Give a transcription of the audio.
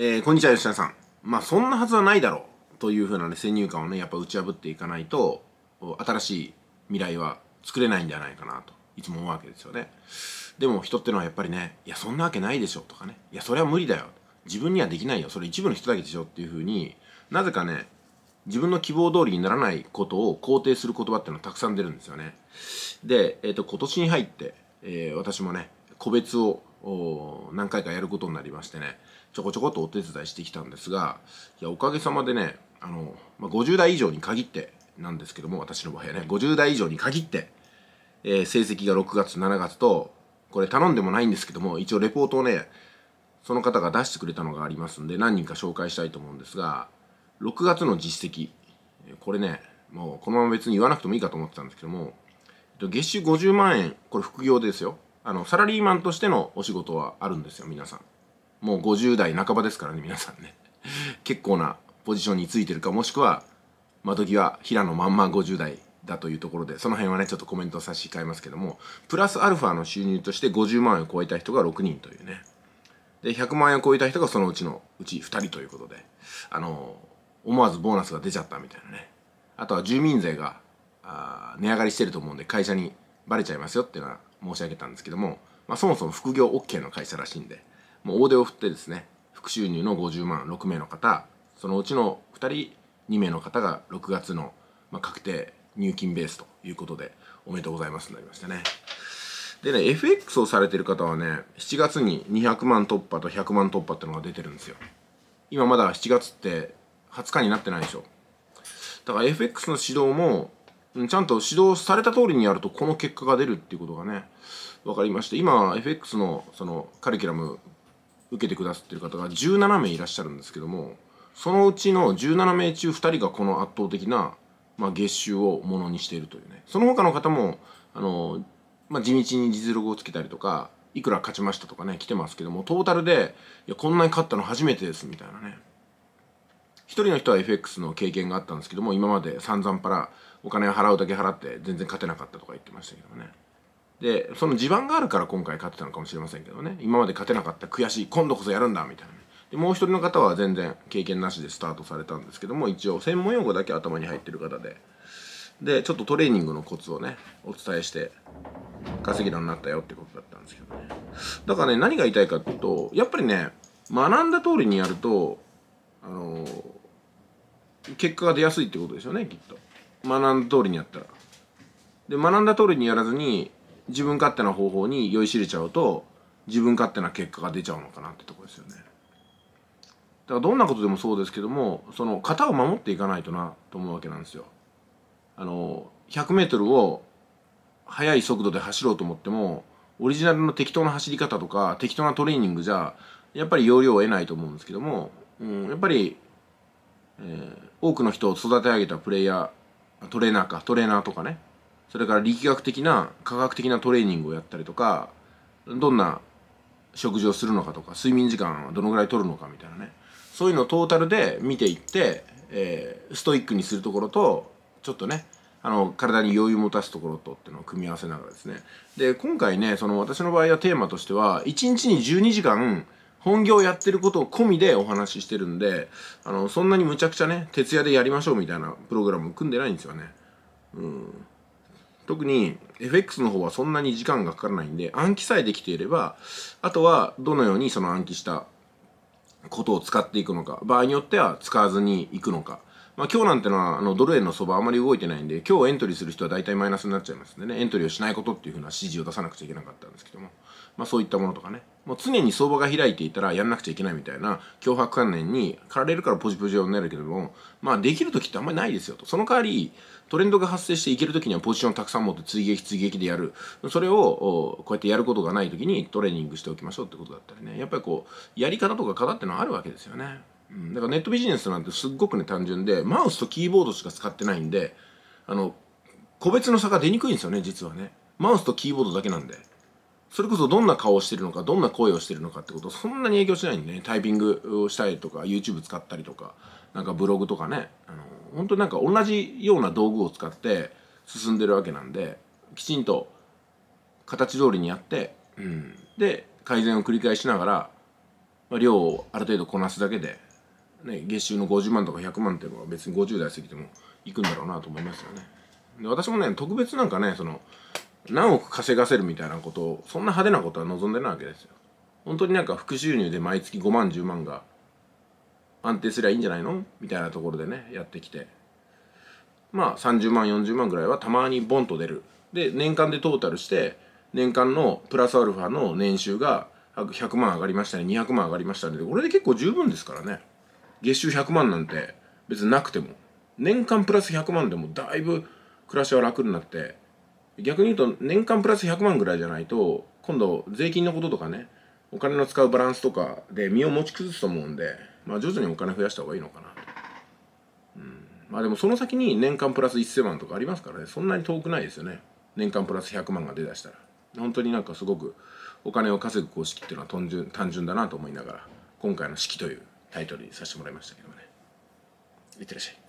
えー、こんにちは、吉田さん。まあ、そんなはずはないだろう。というふうなね、先入観をね、やっぱ打ち破っていかないと、新しい未来は作れないんじゃないかなと、いつも思うわけですよね。でも、人ってのはやっぱりね、いや、そんなわけないでしょ、とかね。いや、それは無理だよ。自分にはできないよ。それ一部の人だけでしょ、っていうふうに、なぜかね、自分の希望通りにならないことを肯定する言葉っていうのはたくさん出るんですよね。で、えっ、ー、と、今年に入って、えー、私もね、個別を何回かやることになりましてね、ちょこちょこっとお手伝いしてきたんですが、いや、おかげさまでね、あの、まあ、50代以上に限ってなんですけども、私の場合はね、50代以上に限って、えー、成績が6月、7月と、これ頼んでもないんですけども、一応レポートをね、その方が出してくれたのがありますんで、何人か紹介したいと思うんですが、6月の実績、これね、もうこのまま別に言わなくてもいいかと思ってたんですけども、月収50万円、これ副業ですよ。あの、サラリーマンとしてのお仕事はあるんですよ、皆さん。もう50代半ばですからね皆さんね結構なポジションについてるかもしくは窓際平野まんま50代だというところでその辺はねちょっとコメントを差し控えますけどもプラスアルファの収入として50万円を超えた人が6人というねで100万円を超えた人がそのうちのうち2人ということであの思わずボーナスが出ちゃったみたいなねあとは住民税があ値上がりしてると思うんで会社にバレちゃいますよっていうのは申し上げたんですけども、まあ、そもそも副業 OK の会社らしいんでもう大手を振ってですね副収入の50万6名の方そのうちの2人2名の方が6月の、まあ、確定入金ベースということでおめでとうございますになりましたねでね FX をされてる方はね7月に200万突破と100万突破ってのが出てるんですよ今まだ7月って20日になってないでしょだから FX の指導もちゃんと指導された通りにやるとこの結果が出るっていうことがね分かりまして今 FX のそのカリキュラム受けてくださってる方が17名いらっしゃるんですけどもそのうちの17名中2人がこの圧倒的な、まあ、月収をものにしているというねその他の方もあの、まあ、地道に実力をつけたりとかいくら勝ちましたとかね来てますけどもトータルでいやこんなに勝ったの初めてですみたいなね1人の人は FX の経験があったんですけども今まで散々パラお金を払うだけ払って全然勝てなかったとか言ってましたけどねでその地盤があるから今回勝てたのかもしれませんけどね今まで勝てなかった悔しい今度こそやるんだみたいなでもう一人の方は全然経験なしでスタートされたんですけども一応専門用語だけ頭に入ってる方ででちょっとトレーニングのコツをねお伝えして稼ぎだになったよってことだったんですけどねだからね何が言いたいかっていうとやっぱりね学んだ通りにやるとあの結果が出やすいってことですよねきっと学んだ通りにやったらで学んだ通りにやらずに自分勝手な方法に酔いしれちゃうと自分勝手な結果が出ちゃうのかなってとこですよね。だからどんなことでもそうですけどもその型を守っていかないとなと思うわけなんですよ。あの 100m を速い速度で走ろうと思ってもオリジナルの適当な走り方とか適当なトレーニングじゃやっぱり容量を得ないと思うんですけども、うん、やっぱり、えー、多くの人を育て上げたプレイヤートレーナーかトレーナーとかねそれから力学的な科学的なトレーニングをやったりとかどんな食事をするのかとか睡眠時間はどのぐらい取るのかみたいなねそういうのをトータルで見ていって、えー、ストイックにするところとちょっとねあの体に余裕を持たすところとっていうのを組み合わせながらですねで今回ねその私の場合はテーマとしては1日に12時間本業やってることを込みでお話ししてるんであのそんなにむちゃくちゃね徹夜でやりましょうみたいなプログラムを組んでないんですよねうん特に FX の方はそんなに時間がかからないんで暗記さえできていればあとはどのようにその暗記したことを使っていくのか場合によっては使わずにいくのかまあ、今日なんてのはあのドル円の相場あまり動いてないんで今日エントリーする人は大体マイナスになっちゃいますんでねエントリーをしないことっていうふうな指示を出さなくちゃいけなかったんですけども、まあ、そういったものとかねもう常に相場が開いていたらやんなくちゃいけないみたいな脅迫観念に駆られるからポジポジになるけどもまあできる時ってあんまりないですよとその代わりトレンドが発生していける時にはポジションをたくさん持って追撃追撃でやるそれをこうやってやることがない時にトレーニングしておきましょうってことだったりねやっぱりこうやり方とか型ってのはあるわけですよね。だからネットビジネスなんてすっごくね単純でマウスとキーボードしか使ってないんであの個別の差が出にくいんですよね実はねマウスとキーボードだけなんでそれこそどんな顔をしてるのかどんな声をしてるのかってことそんなに影響しないんでねタイピングをしたりとか YouTube 使ったりとかなんかブログとかねあの本当になんか同じような道具を使って進んでるわけなんできちんと形通りにやって、うん、で改善を繰り返しながら、まあ、量をある程度こなすだけでね、月収の50万とか100万っていうのは別に50代過ぎてもいくんだろうなと思いますよね。で私もね特別なんかねその何億稼がせるみたいなことをそんな派手なことは望んでないわけですよ。本当になんか副収入で毎月5万10万が安定すりゃいいんじゃないのみたいなところでねやってきてまあ30万40万ぐらいはたまにボンと出るで年間でトータルして年間のプラスアルファの年収が100万上がりましたね200万上がりましたねこれで結構十分ですからね月収100万なんて別になくても年間プラス100万でもだいぶ暮らしは楽になって逆に言うと年間プラス100万ぐらいじゃないと今度税金のこととかねお金の使うバランスとかで身を持ち崩すと思うんで、まあ、徐々にお金増やした方がいいのかなうん、まあでもその先に年間プラス1000万とかありますからねそんなに遠くないですよね年間プラス100万が出だしたら本当になんかすごくお金を稼ぐ公式っていうのは単純単純だなと思いながら今回の式というタイトルにさせてもらいましたけどもねいってらっしゃい